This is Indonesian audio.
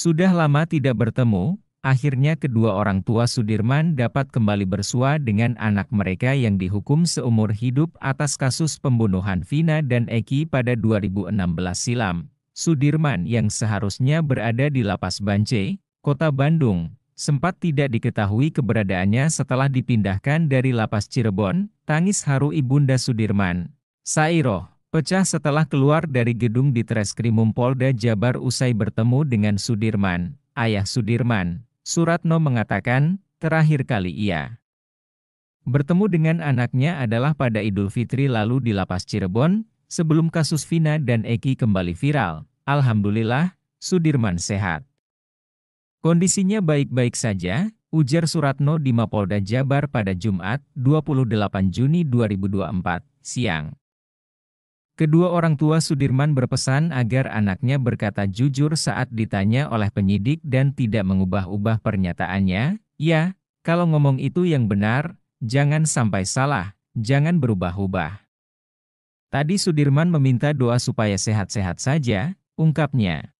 Sudah lama tidak bertemu, akhirnya kedua orang tua Sudirman dapat kembali bersua dengan anak mereka yang dihukum seumur hidup atas kasus pembunuhan Vina dan Eki pada 2016 silam. Sudirman yang seharusnya berada di Lapas Bance, Kota Bandung, sempat tidak diketahui keberadaannya setelah dipindahkan dari Lapas Cirebon, tangis haru Ibunda Sudirman. Sairo. Pecah setelah keluar dari gedung di Treskrimum Polda Jabar usai bertemu dengan Sudirman, ayah Sudirman, Suratno mengatakan, terakhir kali ia bertemu dengan anaknya adalah pada Idul Fitri lalu di Lapas Cirebon, sebelum kasus Vina dan Eki kembali viral. Alhamdulillah, Sudirman sehat. Kondisinya baik-baik saja, ujar Suratno di Mapolda Jabar pada Jumat, 28 Juni 2024, siang. Kedua orang tua Sudirman berpesan agar anaknya berkata jujur saat ditanya oleh penyidik dan tidak mengubah-ubah pernyataannya, ya, kalau ngomong itu yang benar, jangan sampai salah, jangan berubah-ubah. Tadi Sudirman meminta doa supaya sehat-sehat saja, ungkapnya.